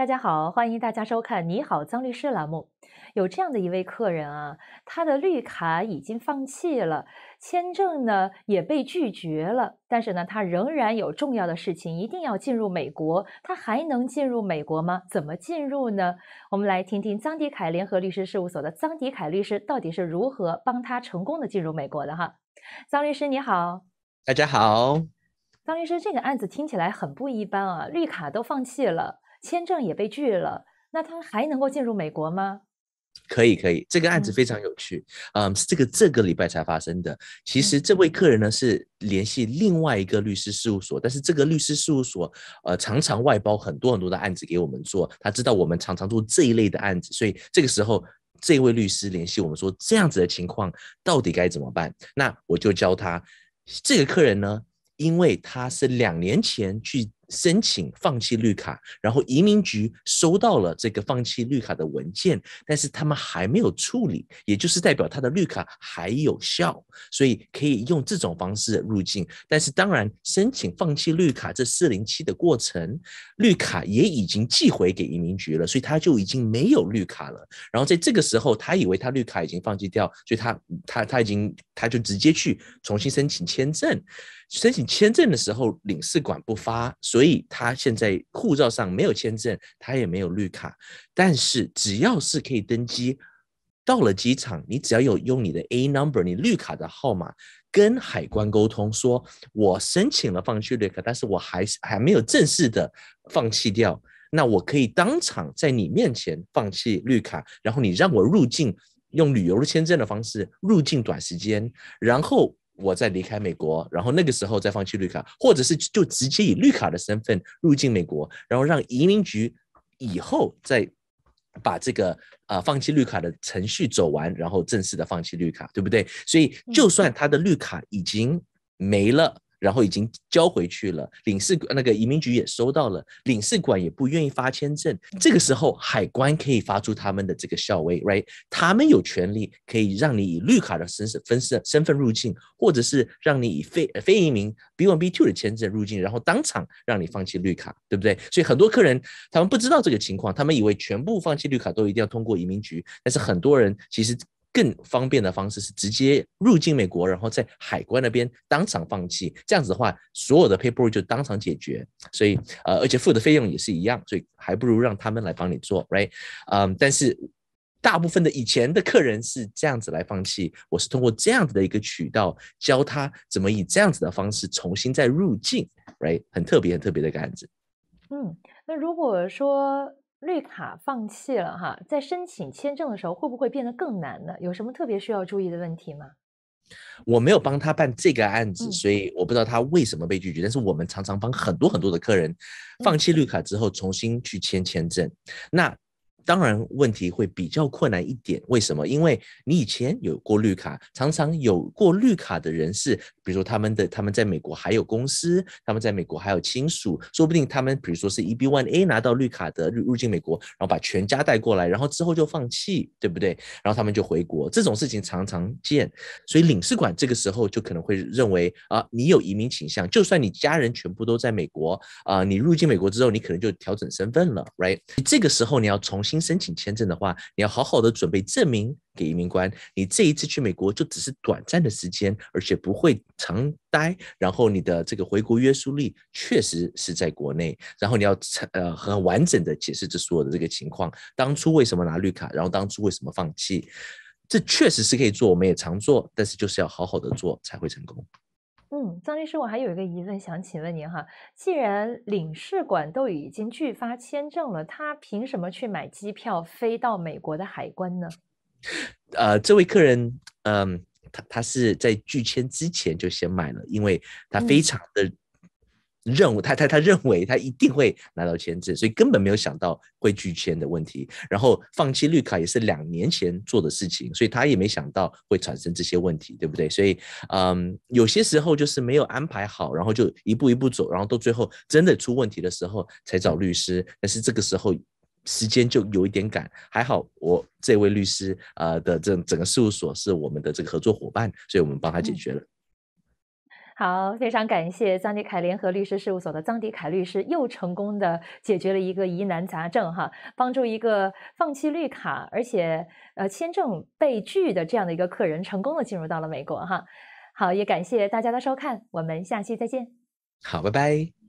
大家好，欢迎大家收看《你好，张律师》栏目。有这样的一位客人啊，他的绿卡已经放弃了，签证呢也被拒绝了，但是呢，他仍然有重要的事情一定要进入美国，他还能进入美国吗？怎么进入呢？我们来听听张迪凯联合律师事务所的张迪凯律师到底是如何帮他成功的进入美国的哈。张律师你好，大家好。张律师，这个案子听起来很不一般啊，绿卡都放弃了。签证也被拒了，那他还能够进入美国吗？可以，可以，这个案子非常有趣。嗯，这个这个礼拜才发生的。其实这位客人呢是联系另外一个律师事务所，但是这个律师事务所呃常常外包很多很多的案子给我们做，他知道我们常常做这一类的案子，所以这个时候这位律师联系我们说这样子的情况到底该怎么办？那我就教他，这个客人呢，因为他是两年前去。申请放弃绿卡，然后移民局收到了这个放弃绿卡的文件，但是他们还没有处理，也就是代表他的绿卡还有效，所以可以用这种方式入境。但是当然，申请放弃绿卡这四零七的过程，绿卡也已经寄回给移民局了，所以他就已经没有绿卡了。然后在这个时候，他以为他绿卡已经放弃掉，所以他他他已经他就直接去重新申请签证。申请签证的时候，领事馆不发，所以他现在护照上没有签证，他也没有绿卡。但是只要是可以登机，到了机场，你只要有用你的 A number，你绿卡的号码，跟海关沟通说，我申请了放弃绿卡，但是我还是还没有正式的放弃掉，那我可以当场在你面前放弃绿卡，然后你让我入境，用旅游的签证的方式入境短时间，然后。我再离开美国，然后那个时候再放弃绿卡，或者是就直接以绿卡的身份入境美国，然后让移民局以后再把这个啊放弃绿卡的程序走完，然后正式的放弃绿卡，对不对？所以就算他的绿卡已经没了。然后已经交回去了，领事那个移民局也收到了，领事馆也不愿意发签证。这个时候海关可以发出他们的这个校威，right？他们有权利可以让你以绿卡的身身身份入境，或者是让你以非非移民 B one B two 的签证入境，然后当场让你放弃绿卡，对不对？所以很多客人他们不知道这个情况，他们以为全部放弃绿卡都一定要通过移民局，但是很多人其实。更方便的方式是直接入境美国，然后在海关那边当场放弃。这样子的话，所有的 paper 就当场解决。所以呃，而且付的费用也是一样，所以还不如让他们来帮你做，right？嗯，但是大部分的以前的客人是这样子来放弃，我是通过这样子的一个渠道教他怎么以这样子的方式重新再入境，right？很特别很特别的案子。嗯，那如果说。绿卡放弃了哈，在申请签证的时候会不会变得更难呢？有什么特别需要注意的问题吗？我没有帮他办这个案子，所以我不知道他为什么被拒绝。但是我们常常帮很多很多的客人放弃绿卡之后重新去签签证。那当然，问题会比较困难一点。为什么？因为你以前有过绿卡，常常有过绿卡的人士，比如说他们的，他们在美国还有公司，他们在美国还有亲属，说不定他们，比如说是 e b one a 拿到绿卡的，入境美国，然后把全家带过来，然后之后就放弃，对不对？然后他们就回国，这种事情常常见。所以领事馆这个时候就可能会认为啊，你有移民倾向，就算你家人全部都在美国啊，你入境美国之后，你可能就调整身份了，right？这个时候你要重新。申请签证的话，你要好好的准备证明给移民官。你这一次去美国就只是短暂的时间，而且不会长待。然后你的这个回国约束力确实是在国内。然后你要呃很完整的解释这所有的这个情况。当初为什么拿绿卡，然后当初为什么放弃，这确实是可以做，我们也常做，但是就是要好好的做才会成功。嗯，张律师，我还有一个疑问想请问您哈，既然领事馆都已经拒发签证了，他凭什么去买机票飞到美国的海关呢？呃，这位客人，嗯，他他是在拒签之前就先买了，因为他非常的。任务，他他他认为他一定会拿到签证，所以根本没有想到会拒签的问题。然后放弃绿卡也是两年前做的事情，所以他也没想到会产生这些问题，对不对？所以，嗯，有些时候就是没有安排好，然后就一步一步走，然后到最后真的出问题的时候才找律师。但是这个时候时间就有一点赶，还好我这位律师啊的这整个事务所是我们的这个合作伙伴，所以我们帮他解决了。好，非常感谢张迪凯联合律师事务所的张迪凯律师又成功的解决了一个疑难杂症哈，帮助一个放弃绿卡而且呃签证被拒的这样的一个客人成功的进入到了美国哈。好，也感谢大家的收看，我们下期再见。好，拜拜。